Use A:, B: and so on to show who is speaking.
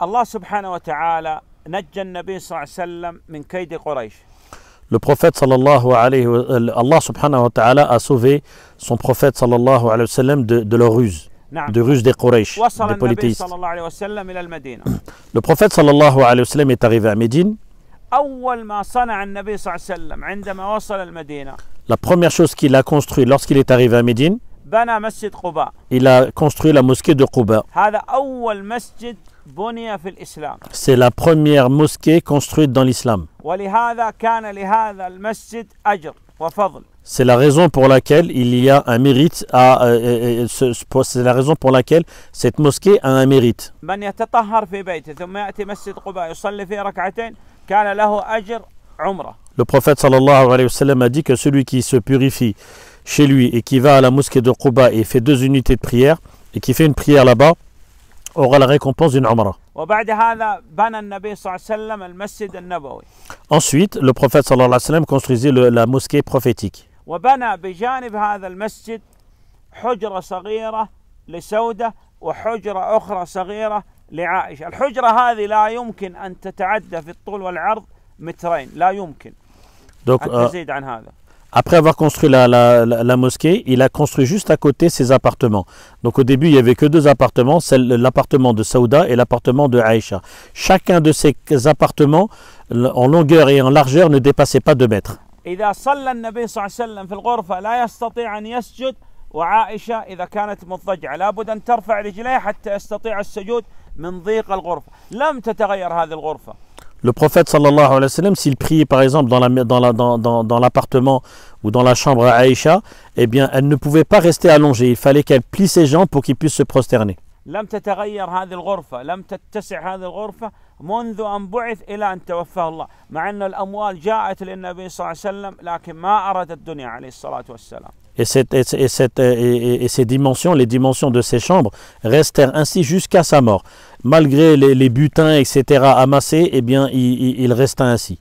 A: Allah subhanahu wa ta'ala najja an-nabi sallallahu alayhi wa sallam min kayd قريش.
B: Le prophète sallallahu alayhi wa sallam euh, Allah subhanahu wa ta'ala a sauvé son prophète sallallahu alayhi wa sallam de, de leur ruse, de ruse des Quraysh, des polythéistes. Le prophète sallallahu alayhi wa sallam est arrivé à Médine.
A: أول ما صنع النبي صلى الله عليه وسلم عندما وصل المدينة.
B: La première chose qu'il a construit lorsqu'il est arrivé à Médine,
A: بنى مسجد قباء.
B: Il a construit la mosquée de Quba.
A: هذا أول مسجد
B: c'est la première mosquée construite dans l'islam. C'est la raison pour laquelle il y a un mérite à euh, euh, euh, c'est la raison pour laquelle cette mosquée a un mérite. Le prophète sallallahu alayhi wa sallam a dit que celui qui se purifie chez lui et qui va à la mosquée de Quba et fait deux unités de prière et qui fait une prière là-bas عمره
A: وبعد هذا بنى النبي صلى الله عليه وسلم المسجد النبوي.
B: Ensuite, le prophète صلى الله عليه وسلم construisit le, la mosquée prophétique.
A: وبنى بجانب هذا المسجد حجرة صغيرة لسودة وحجرة أخرى صغيرة لعائشة. الحجرة هذه لا يمكن أن تتعدى في الطول والعرض مترين، لا يمكن.
B: Donc, أن euh, تزيد عن هذا. Après avoir construit la, mosquée, il a construit juste à côté ses appartements. Donc au début, il n'y avait que deux appartements, l'appartement de Saouda et l'appartement de Aïcha. Chacun de ces appartements, en longueur et en largeur, ne dépassait pas deux mètres. Le prophète sallallahu alayhi wa sallam, s'il priait par exemple dans, la, dans, l'appartement ou dans la chambre à Aïcha, eh bien elle ne pouvait pas rester allongée, il fallait qu'elle plie ses jambes pour qu'il puisse se prosterner. Et, ces dimensions, les dimensions de ces chambres, restèrent ainsi jusqu'à sa mort. Malgré les, butins, etc., amassés, eh bien, il resta ainsi.